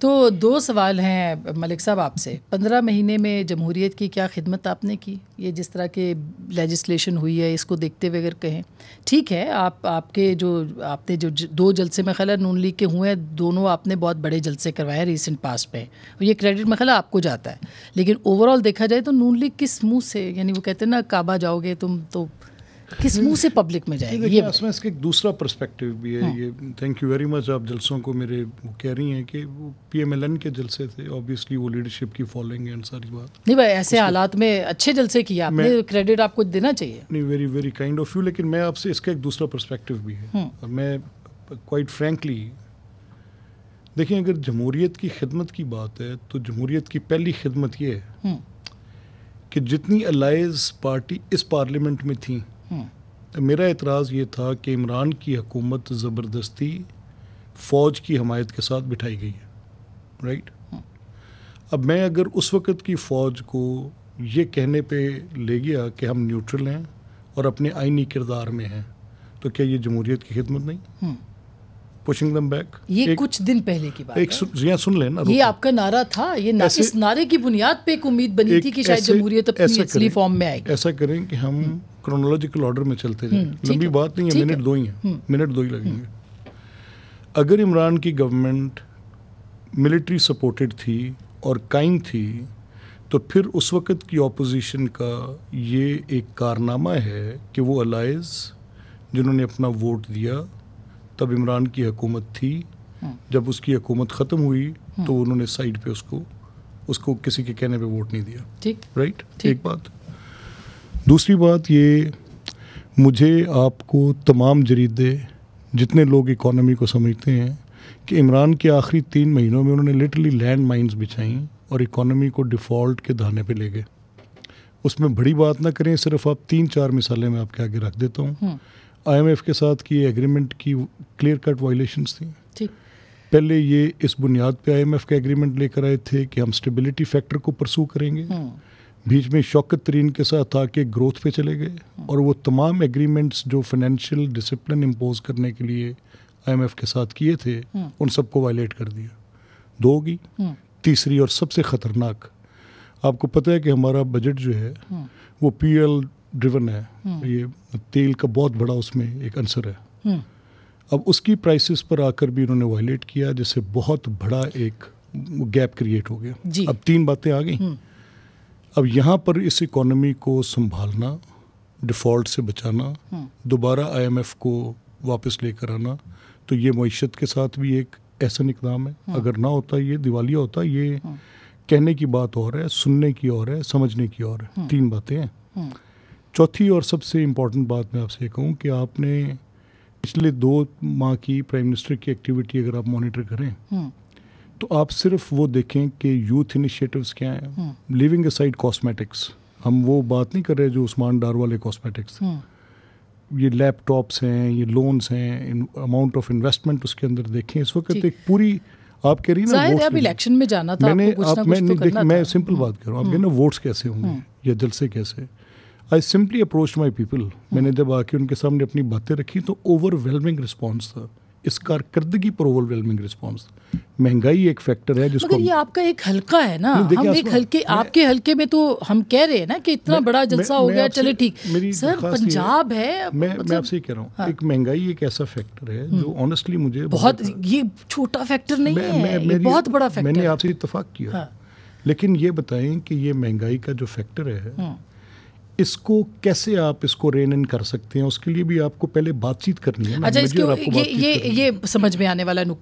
तो दो सवाल हैं मलिक साहब आपसे पंद्रह महीने में जमहूरीत की क्या खिदमत आपने की ये जिस तरह के लेजिस्लेशन हुई है इसको देखते हुए अगर कहें ठीक है आप आपके जो आपने जो दो जलसे में खला नून लीग के हुए हैं दोनों आपने बहुत बड़े जलसे करवाए हैं रिसेंट पास में और ये क्रेडिट में खला आपको जाता है लेकिन ओवरऑल देखा जाए तो नून लीग किस मुँह से यानी वो कहते हैं ना काबा जाओगे तुम तो किस मुंह से पब्लिक में जाएगी ये इसमें इसका एक दूसरा पर्सपेक्टिव भी है हाँ। ये थैंक यू वेरी मच आप जलसों को मेरे वो कह रही हैं कि वो पीएमएलएन के जलसे थे ऑब्वियसली वो लीडरशिप की फॉलोइंग एंड सारी बात नहीं भाई ऐसे हालात में अच्छे जलसे किए आपने क्रेडिट आपको देना चाहिए नहीं very very kind of you लेकिन मैं आपसे इसका एक दूसरा परस्पेक्टिव भी है हम्म। और मैं क्वाइट फ्रेंकली देखिए अगर जमहूरीत की खिदमत की बात है तो जमहूरीत की पहली खिदमत ये है हम्म। कि जितनी अलाइज पार्टी इस पार्लियामेंट में थी तो मेरा एतराज़ ये था कि इमरान की हकूमत ज़बरदस्ती फ़ौज की हमायत के साथ बिठाई गई है राइट हम्म। अब मैं अगर उस वक़्त की फ़ौज को ये कहने पे ले गया कि हम न्यूट्रल हैं और अपने आइनी किरदार में हैं तो क्या ये जमहूरीत की खिदमत नहीं हम्म। पुशिंग दम बैक ये एक, कुछ दिन पहले की बात एक है। सु, सुन लेना ये आपका नारा था ये ना, ऐसे, इस नारे की बुनियाद पे एक उम्मीद बनी एक थी कि शायद जमहूरियत अपनी असली फॉर्म में आएगी ऐसा करें कि हम क्रोनोलॉजिकल हम्म। ऑर्डर में चलते हम्म, जाएं लंबी बात नहीं है मिनट दो ही है मिनट हम्म। दो ही लगेंगे अगर इमरान की गवर्नमेंट मिलिट्री सपोर्टेड थी और काइंड थी तो फिर उस वक़्त की ऑपोजिशन का ये एक कारनामा है कि वो अलाइज जिन्होंने अपना वोट दिया तब इमरान की हुकूमत थी हम्म। जब उसकी हुकूमत ख़त्म हुई हम्म। तो उन्होंने साइड पे उसको उसको किसी के कहने पे वोट नहीं दिया ठीक राइट ठीक. एक बात दूसरी बात ये मुझे आपको तमाम जरीदे जितने लोग इकोनॉमी को समझते हैं कि इमरान के आखिरी तीन महीनों में उन्होंने लिटरली लैंड माइंस बिछाई और इकोनॉमी को डिफ़ॉल्ट के धाने पे ले गए उसमें बड़ी बात ना करें सिर्फ आप तीन चार मिसालें मैं आपके आगे रख देता हूँ हम्म। आईएमएफ के साथ की एग्रीमेंट की क्लियर कट वायलेशंस थी पहले ये इस बुनियाद पे आईएमएफ का एग्रीमेंट लेकर आए थे कि हम स्टेबिलिटी फैक्टर को परसू करेंगे हम्म। बीच में शौकत तरीन के साथ आके ग्रोथ पे चले गए हम्म। और वो तमाम एग्रीमेंट्स जो फाइनेंशियल डिसिप्लिन इम्पोज करने के लिए आईएमएफ के साथ किए थे हम्म। उन सबको वायलेट कर दिया दो होगी तीसरी और सबसे ख़तरनाक आपको पता है कि हमारा बजट जो है वो पी एल ड्रिवन है हम्म। ये तेल का बहुत बड़ा उसमें एक आंसर है हम्म। अब उसकी प्राइसेस पर आकर भी उन्होंने वायलेट किया जिससे बहुत बड़ा एक गैप क्रिएट हो गया अब तीन बातें आ गई हम्म। अब यहाँ पर इस इकोनॉमी को संभालना डिफ़ॉल्ट से बचाना दोबारा आईएमएफ को वापस लेकर आना तो ये मीशत के साथ भी एक ऐसा इकदाम है अगर ना होता ये दिवालिया होता ये कहने की बात और है सुनने की और है समझने की और है तीन बातें हैं चौथी और सबसे इम्पॉर्टेंट बात मैं आपसे कहूँ कि आपने पिछले दो माह की प्राइम मिनिस्टर की एक्टिविटी अगर आप मॉनिटर करें हम्म। तो आप सिर्फ वो देखें कि यूथ इनिशिएटिव्स क्या हैं लिविंग साइड कॉस्मेटिक्स हम वो बात नहीं कर रहे जो उस्मान डार वाले कॉस्मेटिक्स हम्म। ये लैपटॉप्स हैं ये लोन्स हैं अमाउंट ऑफ इन्वेस्टमेंट उसके अंदर देखें इस वक्त एक पूरी आप कह रही ना आप इलेक्शन में जाना था मैंने आप तो मैं तो मैं सिंपल बात कर रहा हूँ आप हम्म। कह वोट्स कैसे होंगे या जलसे कैसे I simply approach my people मैंने जब आके उनके सामने अपनी बातें रखी तो ओवरवेलमिंग रिस्पॉन्स था इस कारकर्दगी पर ओवरवेलमिंग रिस्पॉन्स महंगाई एक फैक्टर है जिसको मगर ये आपका एक हल्का है ना हम एक हल्के आपके हल्के में तो हम कह रहे हैं ना कि इतना मैं, बड़ा जलसा हो गया चले ठीक सर पंजाब है मैं मतलब, मैं आपसे कह रहा हूँ हाँ। एक महंगाई एक ऐसा फैक्टर है हम्म। जो ऑनेस्टली मुझे बहुत अच्छा- ये छोटा फैक्टर नहीं है बहुत बड़ा फैक्टर मैंने आपसे इतफाक किया हाँ। लेकिन ये बताएं कि ये महंगाई का जो फैक्टर है हाँ। इसको कैसे आप इसको रेन इन कर सकते हैं उसके लिए भी आपको पहले बातचीत करनी है अच्छा इसके ये ये ये समझ में आने वाला